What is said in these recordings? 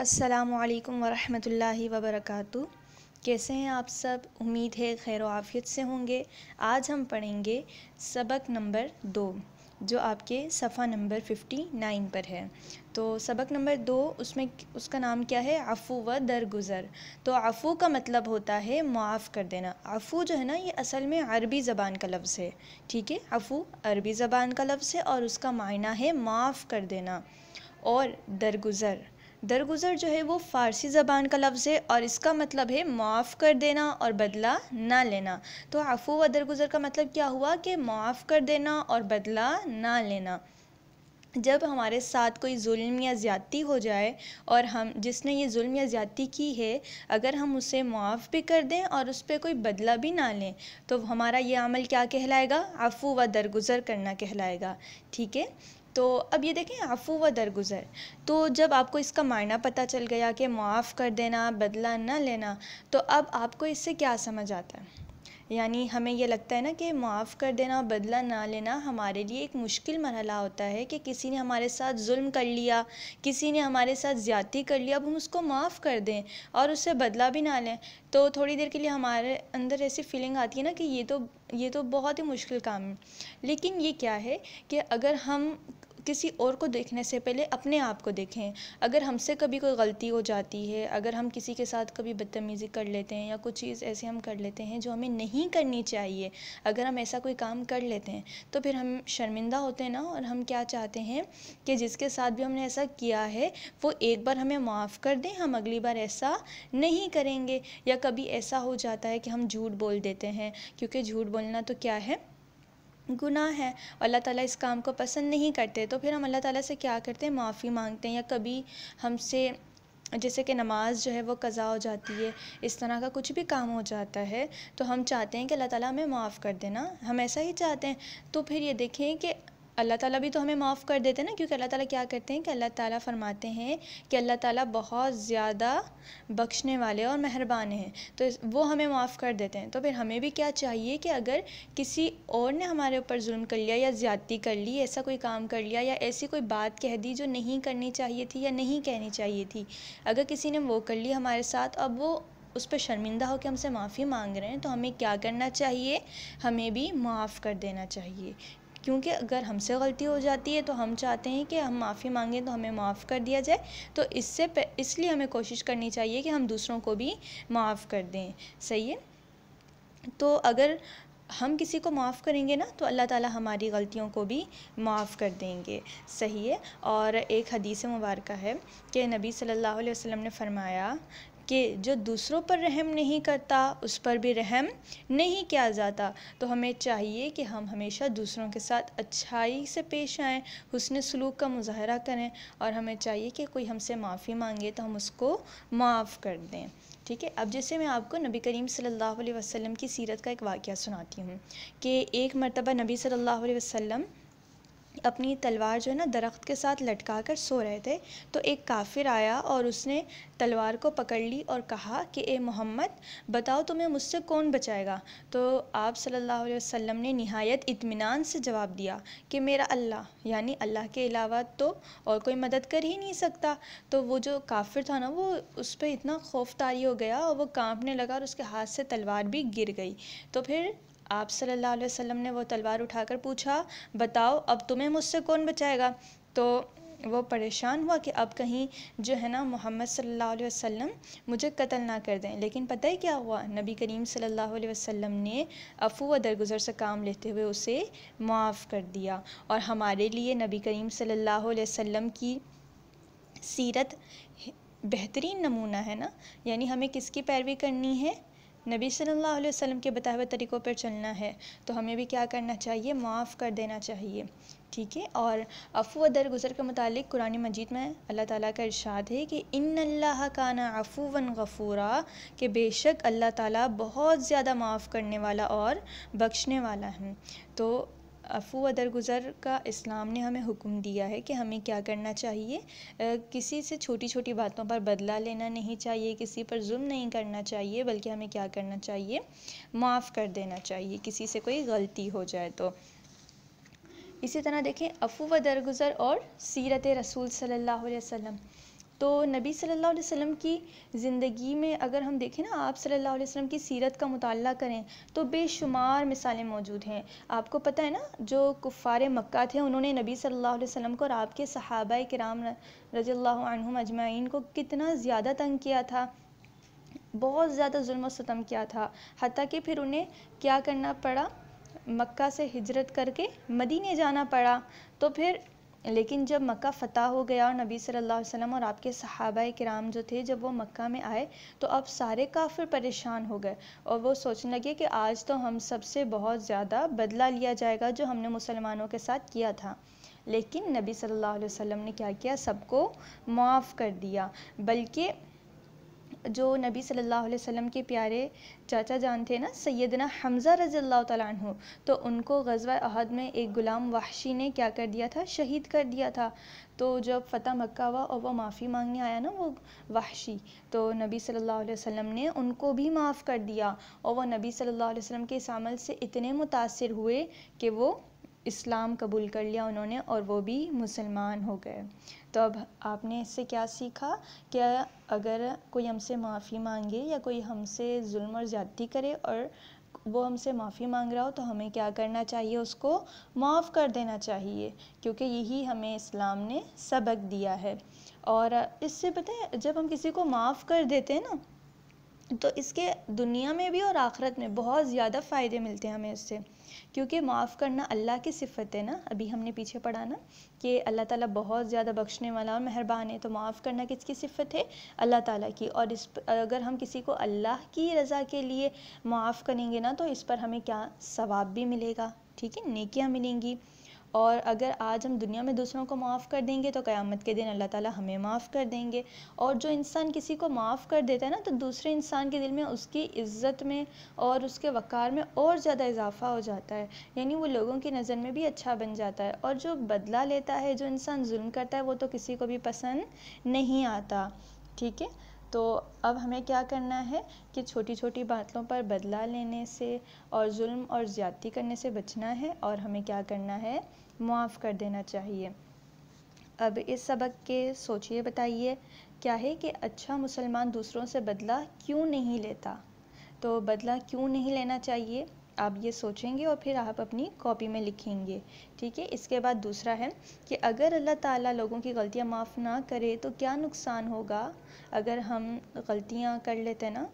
السلام علیکم ورحمۃ اللہ وبرکاتہ کیسے ہیں آپ سب امید ہے خیر و آفیت سے ہوں گے آج ہم پڑھیں گے سبق نمبر دو جو آپ کے صفحہ نمبر ففٹی نائن پر ہے تو سبق نمبر دو اس میں اس کا نام کیا ہے عفو و درگزر تو عفو کا مطلب ہوتا ہے معاف کر دینا عفو جو ہے نا یہ اصل میں عربی زبان کا لفظ ہے ٹھیک ہے عفو عربی زبان کا لفظ ہے اور اس کا معنی ہے معاف کر دینا اور درگزر درگزر جو ہے وہ فارسی زبان کا لفظ ہے اور اس کا مطلب ہے معاف کر دینا اور بدلہ نہ لینا تو عفو و درگزر کا مطلب کیا ہوا کہ معاف کر دینا اور بدلہ نہ لینا جب ہمارے ساتھ کوئی ظلم یا زیادتی ہو جائے اور ہم جس نے یہ ظلم یا زیادتی کی ہے اگر ہم اسے معاف بھی کر دیں اور اس پہ کوئی بدلہ بھی نہ لیں تو ہمارا یہ عمل کیا کہلائے گا عفو و درگزر کرنا کہلائے گا ٹھیک ہے تو اب یہ دیکھیں آفو و درگزر تو جب آپ کو اس کا معنی پتہ چل گیا کہ معاف کر دینا بدلہ نہ لینا تو اب آپ کو اس سے کیا سمجھ آتا ہے یعنی ہمیں یہ لگتا ہے نا کہ معاف کر دینا بدلہ نہ لینا ہمارے لیے ایک مشکل مرحلہ ہوتا ہے کہ کسی نے ہمارے ساتھ ظلم کر لیا کسی نے ہمارے ساتھ زیادتی کر لیا اب ہم اس کو معاف کر دیں اور اس سے بدلہ بھی نہ لیں تو تھوڑی دیر کے لیے ہمارے اندر ایسی فیلنگ آتی ہے نا کہ یہ تو یہ تو بہت ہی مشکل کام ہے لیکن یہ کیا ہے کہ اگر ہم کسی اور کو دیکھنے سے پہلے اپنے آپ کو دیکھیں اگر ہم سے کبھی کوئی غلطی ہو جاتی ہے اگر ہم کسی کے ساتھ کبھی بدتمیزی کر لیتے ہیں یا کچھ چیز ایسی ہم کر لیتے ہیں جو ہمیں نہیں کرنی چاہیے اگر ہم ایسا کوئی کام کر لیتے ہیں تو پھر ہم شرمندہ ہوتے ہیں نا اور ہم کیا چاہتے ہیں کہ جس کے ساتھ بھی ہم نے ایسا کیا ہے وہ ایک بار ہمیں معاف کر دیں ہم اگلی بار ایسا نہیں کریں گے یا کبھی ایسا ہو جاتا ہے کہ ہم جھوٹ بول دیتے ہیں کیونکہ جھوٹ بولنا تو کیا ہے گناہ ہے اور اللہ تعالیٰ اس کام کو پسند نہیں کرتے تو پھر ہم اللہ تعالیٰ سے کیا کرتے ہیں معافی مانگتے ہیں یا کبھی ہم سے جیسے کہ نماز جو ہے وہ قضا ہو جاتی ہے اس طرح کا کچھ بھی کام ہو جاتا ہے تو ہم چاہتے ہیں کہ اللہ تعالیٰ ہمیں معاف کر دینا ہم ایسا ہی چاہتے ہیں تو پھر یہ دیکھیں کہ اللہ تعالیٰ بھی تو ہمیں معاف کر دیتے ہیں نا کیونکہ اللہ تعالیٰ کیا کرتے ہیں کہ اللہ تعالیٰ فرماتے ہیں کہ اللہ تعالیٰ بہت زیادہ بخشنے والے اور مہربان ہیں تو وہ ہمیں معاف کر دیتے ہیں تو پھر ہمیں بھی کیا چاہیے کہ اگر کسی اور نے ہمارے اوپر ظلم کر لیا یا زیادتی کر لی ایسا کوئی کام کر لیا یا ایسی کوئی بات کہہ دی جو نہیں کرنی چاہیے تھی یا نہیں کہنی چاہیے تھی اگر کسی نے وہ کر لی ہمارے ساتھ اب وہ اس پہ شرمندہ ہو کہ ہم سے معافی مانگ رہے ہیں تو ہمیں کیا کرنا چاہیے ہمیں بھی معاف کر دینا چاہیے کیونکہ اگر ہم سے غلطی ہو جاتی ہے تو ہم چاہتے ہیں کہ ہم معافی مانگیں تو ہمیں معاف کر دیا جائے تو اس سے اس لیے ہمیں کوشش کرنی چاہیے کہ ہم دوسروں کو بھی معاف کر دیں صحیح ہے تو اگر ہم کسی کو معاف کریں گے نا تو اللہ تعالی ہماری غلطیوں کو بھی معاف کر دیں گے صحیح ہے اور ایک حدیث مبارکہ ہے کہ نبی صلی اللہ علیہ وسلم نے فرمایا کہ جو دوسروں پر رحم نہیں کرتا اس پر بھی رحم نہیں کیا جاتا تو ہمیں چاہیے کہ ہم ہمیشہ دوسروں کے ساتھ اچھائی سے پیش آئیں حسن سلوک کا مظاہرہ کریں اور ہمیں چاہیے کہ کوئی ہم سے معافی مانگے تو ہم اس کو معاف کر دیں ٹھیک ہے اب جیسے میں آپ کو نبی کریم صلی اللہ علیہ وسلم کی سیرت کا ایک واقعہ سناتی ہوں کہ ایک مرتبہ نبی صلی اللہ علیہ وسلم اپنی تلوار جو ہے نا درخت کے ساتھ لٹکا کر سو رہے تھے تو ایک کافر آیا اور اس نے تلوار کو پکڑ لی اور کہا کہ اے محمد بتاؤ تمہیں مجھ سے کون بچائے گا تو آپ صلی اللہ علیہ وسلم نے نہایت اطمینان سے جواب دیا کہ میرا اللہ یعنی اللہ کے علاوہ تو اور کوئی مدد کر ہی نہیں سکتا تو وہ جو کافر تھا نا وہ اس پہ اتنا خوف تاری ہو گیا اور وہ کانپنے لگا اور اس کے ہاتھ سے تلوار بھی گر گئی تو پھر آپ صلی اللہ علیہ وسلم نے وہ تلوار اٹھا کر پوچھا بتاؤ اب تمہیں مجھ سے کون بچائے گا تو وہ پریشان ہوا کہ اب کہیں جو ہے نا محمد صلی اللہ علیہ وسلم مجھے قتل نہ کر دیں لیکن پتہ ہی کیا ہوا نبی کریم صلی اللہ علیہ وسلم نے افو و درگزر سے کام لیتے ہوئے اسے معاف کر دیا اور ہمارے لیے نبی کریم صلی اللہ علیہ وسلم کی سیرت بہترین نمونہ ہے نا یعنی ہمیں کس کی پیروی کرنی ہے نبی صلی اللہ علیہ وسلم کے بتائے ہوئے طریقوں پر چلنا ہے تو ہمیں بھی کیا کرنا چاہیے معاف کر دینا چاہیے ٹھیک ہے اور افو و درگزر کے متعلق قرآن مجید میں اللہ تعالیٰ کا ارشاد ہے کہ ان اللہ کا نا و غفورا کہ بے شک اللہ تعالیٰ بہت زیادہ معاف کرنے والا اور بخشنے والا ہیں تو افو و درگزر کا اسلام نے ہمیں حکم دیا ہے کہ ہمیں کیا کرنا چاہیے کسی سے چھوٹی چھوٹی باتوں پر بدلہ لینا نہیں چاہیے کسی پر ظلم نہیں کرنا چاہیے بلکہ ہمیں کیا کرنا چاہیے معاف کر دینا چاہیے کسی سے کوئی غلطی ہو جائے تو اسی طرح دیکھیں افو و درگزر اور سیرت رسول صلی اللہ علیہ وسلم تو نبی صلی اللہ علیہ وسلم کی زندگی میں اگر ہم دیکھیں نا آپ صلی اللہ علیہ وسلم کی سیرت کا مطالعہ کریں تو بے شمار مثالیں موجود ہیں آپ کو پتہ ہے نا جو کفار مکہ تھے انہوں نے نبی صلی اللہ علیہ وسلم کو اور آپ کے صحابہ کرام رضی اللہ عنہم اجمعین کو کتنا زیادہ تنگ کیا تھا بہت زیادہ ظلم و ستم کیا تھا حتیٰ کہ پھر انہیں کیا کرنا پڑا مکہ سے ہجرت کر کے مدینے جانا پڑا تو پھر لیکن جب مکہ فتح ہو گیا اور نبی صلی اللہ علیہ وسلم اور آپ کے صحابہ کرام جو تھے جب وہ مکہ میں آئے تو اب سارے کافر پریشان ہو گئے اور وہ سوچنے لگے کہ آج تو ہم سب سے بہت زیادہ بدلہ لیا جائے گا جو ہم نے مسلمانوں کے ساتھ کیا تھا لیکن نبی صلی اللہ علیہ وسلم نے کیا کیا سب کو معاف کر دیا بلکہ جو نبی صلی اللہ علیہ وسلم کے پیارے چاچا جان تھے نا سیدنا حمزہ رضی اللہ تعالیٰ عنہ تو ان کو غزوہ احد میں ایک غلام وحشی نے کیا کر دیا تھا شہید کر دیا تھا تو جب فتح مکہ ہوا اور وہ معافی مانگنے آیا نا وہ وحشی تو نبی صلی اللہ علیہ وسلم نے ان کو بھی معاف کر دیا اور وہ نبی صلی اللہ علیہ وسلم کے اس عمل سے اتنے متاثر ہوئے کہ وہ اسلام قبول کر لیا انہوں نے اور وہ بھی مسلمان ہو گئے تو اب آپ نے اس سے کیا سیکھا کہ اگر کوئی ہم سے معافی مانگے یا کوئی ہم سے ظلم اور زیادتی کرے اور وہ ہم سے معافی مانگ رہا ہو تو ہمیں کیا کرنا چاہیے اس کو معاف کر دینا چاہیے کیونکہ یہی ہمیں اسلام نے سبق دیا ہے اور اس سے پتہ ہے جب ہم کسی کو معاف کر دیتے ہیں نا تو اس کے دنیا میں بھی اور آخرت میں بہت زیادہ فائدے ملتے ہیں ہمیں اس سے کیونکہ معاف کرنا اللہ کی صفت ہے نا ابھی ہم نے پیچھے پڑھا نا کہ اللہ تعالیٰ بہت زیادہ بخشنے والا اور مہربان ہے تو معاف کرنا کس کی صفت ہے اللہ تعالیٰ کی اور اس اگر ہم کسی کو اللہ کی رضا کے لیے معاف کریں گے نا تو اس پر ہمیں کیا ثواب بھی ملے گا ٹھیک ہے نیکیاں ملیں گی اور اگر آج ہم دنیا میں دوسروں کو معاف کر دیں گے تو قیامت کے دن اللہ تعالیٰ ہمیں معاف کر دیں گے اور جو انسان کسی کو معاف کر دیتا ہے نا تو دوسرے انسان کے دل میں اس کی عزت میں اور اس کے وقار میں اور زیادہ اضافہ ہو جاتا ہے یعنی وہ لوگوں کی نظر میں بھی اچھا بن جاتا ہے اور جو بدلہ لیتا ہے جو انسان ظلم کرتا ہے وہ تو کسی کو بھی پسند نہیں آتا ٹھیک ہے تو اب ہمیں کیا کرنا ہے کہ چھوٹی چھوٹی باتوں پر بدلہ لینے سے اور ظلم اور زیادتی کرنے سے بچنا ہے اور ہمیں کیا کرنا ہے معاف کر دینا چاہیے اب اس سبق کے سوچئے بتائیے کیا ہے کہ اچھا مسلمان دوسروں سے بدلہ کیوں نہیں لیتا تو بدلہ کیوں نہیں لینا چاہیے آپ یہ سوچیں گے اور پھر آپ اپنی کاپی میں لکھیں گے ٹھیک ہے اس کے بعد دوسرا ہے کہ اگر اللہ تعالیٰ لوگوں کی غلطیاں معاف نہ کرے تو کیا نقصان ہوگا اگر ہم غلطیاں کر لیتے نا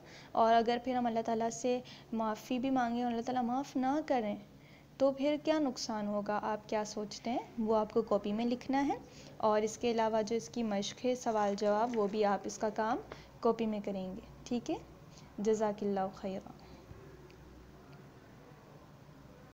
اور اگر پھر ہم اللہ تعالیٰ سے معافی بھی مانگیں اور اللہ تعالیٰ معاف نہ کریں تو پھر کیا نقصان ہوگا آپ کیا سوچتے ہیں وہ آپ کو کاپی میں لکھنا ہے اور اس کے علاوہ جو اس کی مشق ہے سوال جواب وہ بھی آپ اس کا کام کاپی میں کریں گے ٹھیک ہے جزاک اللہ خیرہ